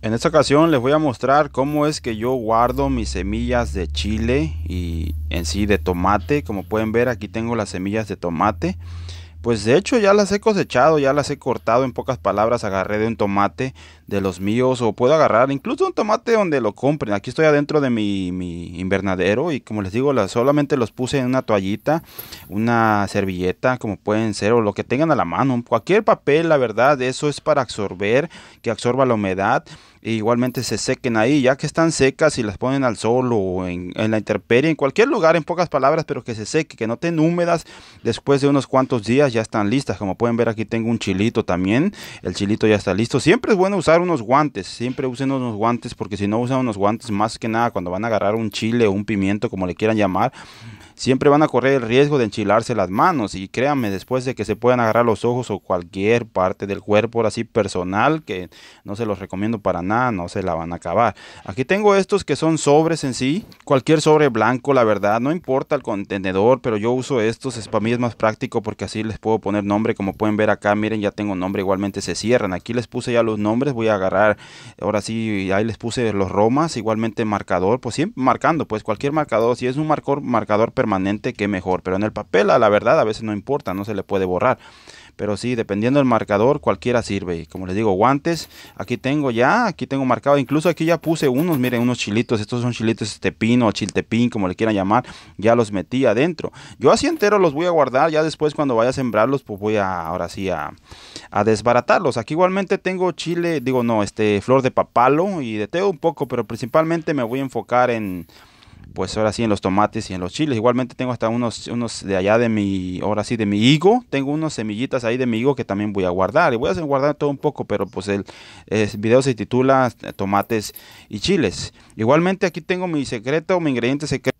En esta ocasión les voy a mostrar cómo es que yo guardo mis semillas de chile y en sí de tomate. Como pueden ver aquí tengo las semillas de tomate. Pues de hecho ya las he cosechado, ya las he cortado. En pocas palabras agarré de un tomate, de los míos o puedo agarrar incluso un tomate donde lo compren. Aquí estoy adentro de mi, invernadero y como les digo, solamente los puse en una toallita, una servilleta, como pueden ser, o lo que tengan a la mano. Cualquier papel, la verdad, eso es para absorber, que absorba la humedad. E igualmente se sequen ahí, ya que están secas y las ponen al sol o en, en, la intemperie, en cualquier lugar, en pocas palabras, pero que se seque, que no estén húmedas, después de unos cuantos días ya están listas. Como pueden ver aquí tengo un chilito también, el chilito ya está listo. Siempre es bueno usar unos guantes, siempre usen unos guantes porque si no usan unos guantes más que nada cuando van a agarrar un chile o un pimiento como le quieran llamar, siempre van a correr el riesgo de enchilarse las manos y créanme, después de que se puedan agarrar los ojos o cualquier parte del cuerpo así personal, que no se los recomiendo para nada, no se la van a acabar. Aquí tengo estos que son sobres en sí, cualquier sobre blanco, la verdad, no importa el contenedor, pero yo uso estos, es, para mí es más práctico porque así les puedo poner nombre, como pueden ver acá, miren, ya tengo nombre, igualmente se cierran. Aquí les puse ya los nombres, voy a agarrar, ahora sí, ahí les puse los romas, igualmente marcador, pues siempre marcando, pues cualquier marcador, si es un marcador, marcador permanente, permanente, que mejor. Pero en el papel, a la verdad, a veces no importa, no se le puede borrar. Pero sí, dependiendo del marcador, cualquiera sirve. Y como les digo, guantes, aquí tengo ya, aquí tengo marcado. Incluso aquí ya puse unos, miren, unos chilitos. Estos son chilitos este, pino o chiltepín, como le quieran llamar. Ya los metí adentro. Yo así entero los voy a guardar. Ya después cuando vaya a sembrarlos, pues voy a, ahora sí, a, a desbaratarlos. Aquí igualmente tengo chile, digo no, este, flor de papalo y de teo un poco. Pero principalmente me voy a enfocar en pues ahora sí en los tomates y en los chiles. Igualmente tengo hasta unos, unos de allá de mi, ahora sí de mi higo, tengo unos semillitas ahí de mi higo que también voy a guardar. Y voy a guardar todo un poco, pero pues el, el video se titula eh, tomates y chiles. Igualmente aquí tengo mi secreto, mi ingrediente secreto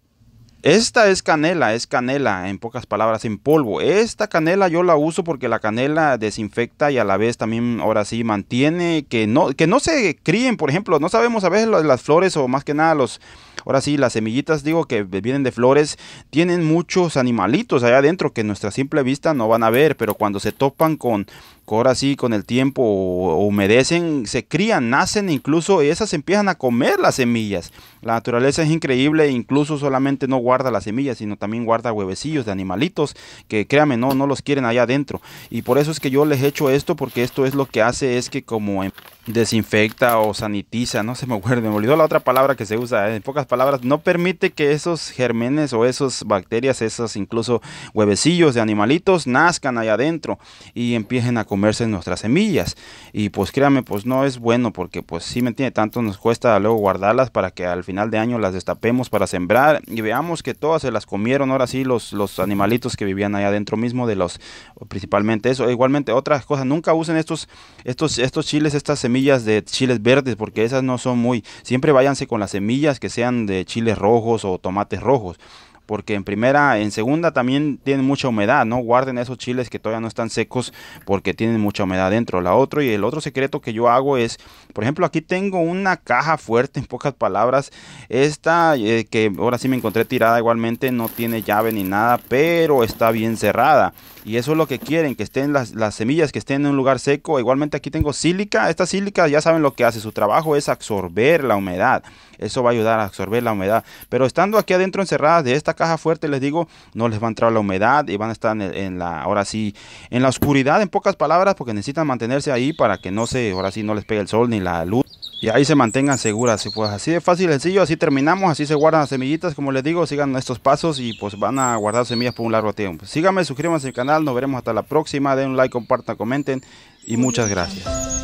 esta es canela, es canela, en pocas palabras, en polvo. Esta canela yo la uso porque la canela desinfecta y a la vez también, ahora sí, mantiene que no, que no se críen, por ejemplo, no sabemos a veces las flores o más que nada los, ahora sí, las semillitas, digo, que vienen de flores, tienen muchos animalitos allá adentro que nuestra simple vista no van a ver, pero cuando se topan con ahora sí con el tiempo humedecen, se crían, nacen incluso y esas empiezan a comer las semillas. La naturaleza es increíble, incluso solamente no guarda las semillas, sino también guarda huevecillos de animalitos que créanme, no, no los quieren allá adentro. Y por eso es que yo les echo esto, porque esto es lo que hace es que como em, desinfecta o sanitiza, no se me acuerdo, me olvidó la otra palabra que se usa, eh, en pocas palabras, no permite que esos germenes o esas bacterias, esos incluso huevecillos de animalitos nazcan allá adentro y empiecen a comer comerse nuestras semillas. Y pues créame, pues no es bueno porque pues si me tiene tanto nos cuesta luego guardarlas para que al final de año las destapemos para sembrar y veamos que todas se las comieron ahora sí los, los animalitos que vivían allá adentro mismo de los principalmente eso. E, igualmente otras cosas, nunca usen estos estos estos chiles, estas semillas de chiles verdes porque esas no son muy, siempre váyanse con las semillas que sean de chiles rojos o tomates rojos porque en primera, en segunda también tienen mucha humedad, ¿no? Guarden esos chiles que todavía no están secos porque tienen mucha humedad dentro. La otra y el otro secreto que yo hago es, por ejemplo, aquí tengo una caja fuerte, en pocas palabras, esta eh, que ahora sí me encontré tirada igualmente, no tiene llave ni nada, pero está bien cerrada. Y eso es lo que quieren, que estén las, las semillas, que estén en un lugar seco. Igualmente aquí tengo sílica, esta sílica ya saben lo que hace, su trabajo es absorber la humedad. Eso va a ayudar a absorber la humedad. Pero estando aquí adentro encerradas de esta caja fuerte, les digo, no les va a entrar la humedad y van a estar en, la, ahora sí, en la oscuridad, en pocas palabras, porque necesitan mantenerse ahí para que no se, ahora sí, no les pegue el sol ni la luz y ahí se mantengan seguras. Y pues así de fácil, sencillo, así terminamos, así se guardan las semillitas, como les digo, sigan estos pasos y pues van a guardar semillas por un largo tiempo. Síganme, suscríbanse al canal, nos veremos hasta la próxima, den un like, compartan, comenten y muchas gracias.